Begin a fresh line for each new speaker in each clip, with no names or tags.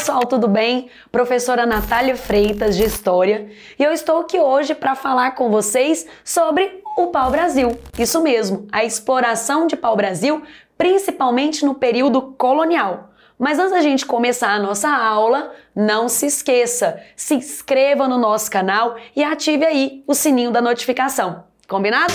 pessoal, tudo bem? Professora Natália Freitas de História e eu estou aqui hoje para falar com vocês sobre o pau-brasil. Isso mesmo, a exploração de pau-brasil, principalmente no período colonial. Mas antes da gente começar a nossa aula, não se esqueça, se inscreva no nosso canal e ative aí o sininho da notificação. Combinado?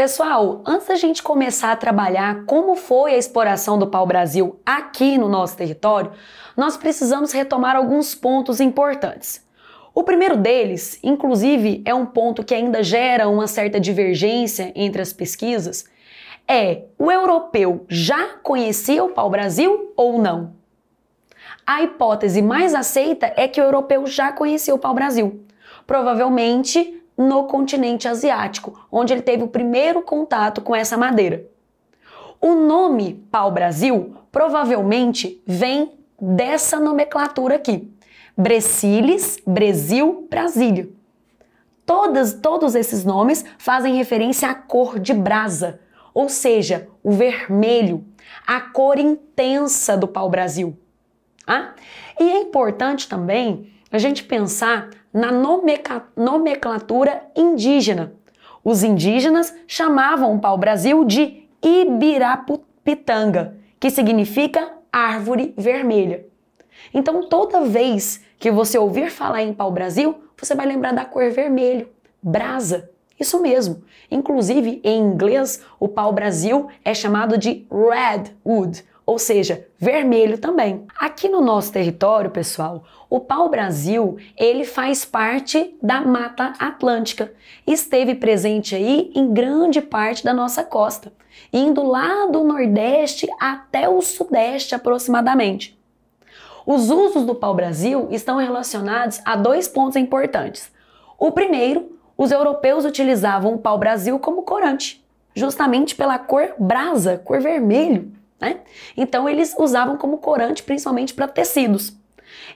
Pessoal, antes da gente começar a trabalhar como foi a exploração do pau-brasil aqui no nosso território, nós precisamos retomar alguns pontos importantes. O primeiro deles, inclusive, é um ponto que ainda gera uma certa divergência entre as pesquisas, é o europeu já conhecia o pau-brasil ou não? A hipótese mais aceita é que o europeu já conhecia o pau-brasil. Provavelmente no continente asiático, onde ele teve o primeiro contato com essa madeira. O nome pau-brasil provavelmente vem dessa nomenclatura aqui. Brecilis, Brasil, Brasília. Todas, todos esses nomes fazem referência à cor de brasa, ou seja, o vermelho, a cor intensa do pau-brasil. Ah? E é importante também a gente pensar na nomenclatura indígena. Os indígenas chamavam o pau-brasil de Ibirapitanga, que significa árvore vermelha. Então, toda vez que você ouvir falar em pau-brasil, você vai lembrar da cor vermelho, brasa. Isso mesmo. Inclusive, em inglês, o pau-brasil é chamado de redwood, ou seja, vermelho também. Aqui no nosso território, pessoal, o pau-brasil, ele faz parte da Mata Atlântica. Esteve presente aí em grande parte da nossa costa, indo lá do nordeste até o sudeste aproximadamente. Os usos do pau-brasil estão relacionados a dois pontos importantes. O primeiro, os europeus utilizavam o pau-brasil como corante, justamente pela cor brasa, cor vermelho né? Então eles usavam como corante principalmente para tecidos.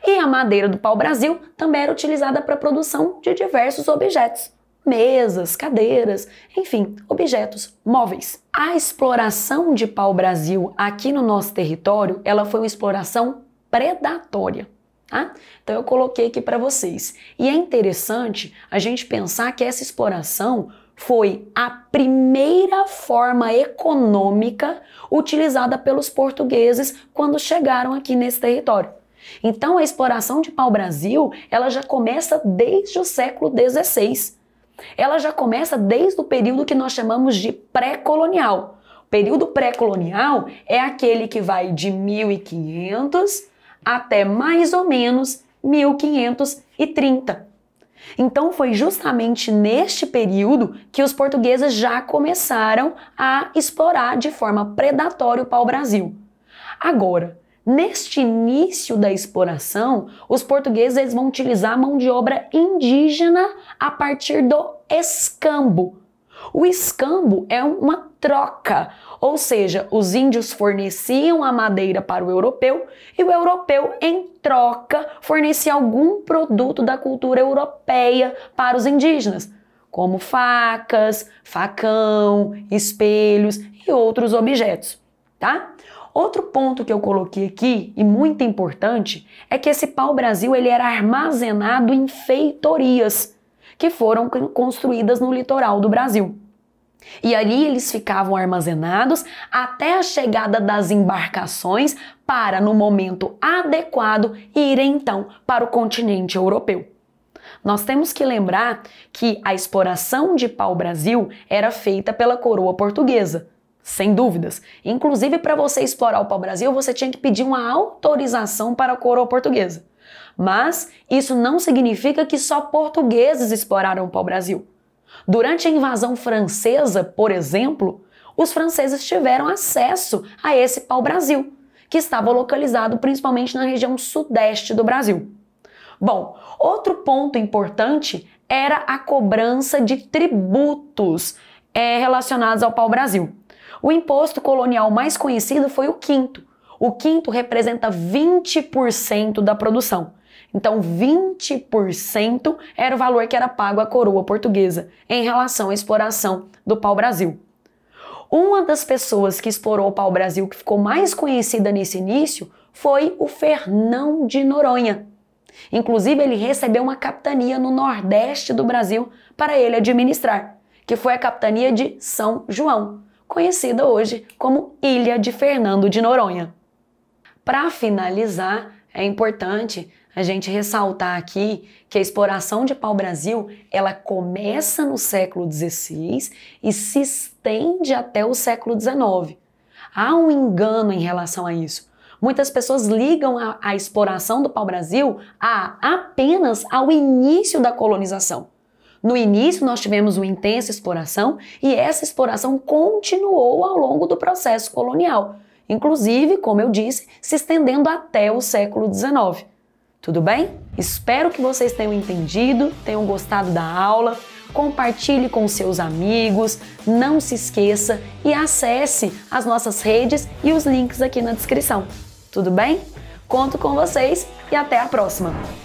E a madeira do pau-brasil também era utilizada para a produção de diversos objetos, mesas, cadeiras, enfim, objetos móveis. A exploração de pau-brasil aqui no nosso território, ela foi uma exploração predatória. Tá? Então eu coloquei aqui para vocês. E é interessante a gente pensar que essa exploração foi a primeira forma econômica utilizada pelos portugueses quando chegaram aqui nesse território. Então a exploração de pau-brasil, ela já começa desde o século XVI. Ela já começa desde o período que nós chamamos de pré-colonial. O período pré-colonial é aquele que vai de 1500 até mais ou menos 1530. Então foi justamente neste período que os portugueses já começaram a explorar de forma predatória o pau-brasil. Agora, neste início da exploração, os portugueses eles vão utilizar mão de obra indígena a partir do escambo, o escambo é uma troca, ou seja, os índios forneciam a madeira para o europeu e o europeu, em troca, fornecia algum produto da cultura europeia para os indígenas, como facas, facão, espelhos e outros objetos, tá? Outro ponto que eu coloquei aqui e muito importante é que esse pau-brasil ele era armazenado em feitorias que foram construídas no litoral do Brasil. E ali eles ficavam armazenados até a chegada das embarcações para, no momento adequado, irem então para o continente europeu. Nós temos que lembrar que a exploração de pau-brasil era feita pela coroa portuguesa, sem dúvidas. Inclusive, para você explorar o pau-brasil, você tinha que pedir uma autorização para a coroa portuguesa. Mas isso não significa que só portugueses exploraram o pau-brasil. Durante a invasão francesa, por exemplo, os franceses tiveram acesso a esse pau-brasil, que estava localizado principalmente na região sudeste do Brasil. Bom, outro ponto importante era a cobrança de tributos é, relacionados ao pau-brasil. O imposto colonial mais conhecido foi o quinto, o quinto representa 20% da produção. Então, 20% era o valor que era pago à coroa portuguesa em relação à exploração do pau-brasil. Uma das pessoas que explorou o pau-brasil que ficou mais conhecida nesse início foi o Fernão de Noronha. Inclusive, ele recebeu uma capitania no nordeste do Brasil para ele administrar, que foi a capitania de São João, conhecida hoje como Ilha de Fernando de Noronha. Para finalizar, é importante a gente ressaltar aqui que a exploração de pau-brasil ela começa no século XVI e se estende até o século XIX. Há um engano em relação a isso. Muitas pessoas ligam a, a exploração do pau-brasil a apenas ao início da colonização. No início, nós tivemos uma intensa exploração e essa exploração continuou ao longo do processo colonial inclusive, como eu disse, se estendendo até o século XIX. Tudo bem? Espero que vocês tenham entendido, tenham gostado da aula. Compartilhe com seus amigos, não se esqueça e acesse as nossas redes e os links aqui na descrição. Tudo bem? Conto com vocês e até a próxima!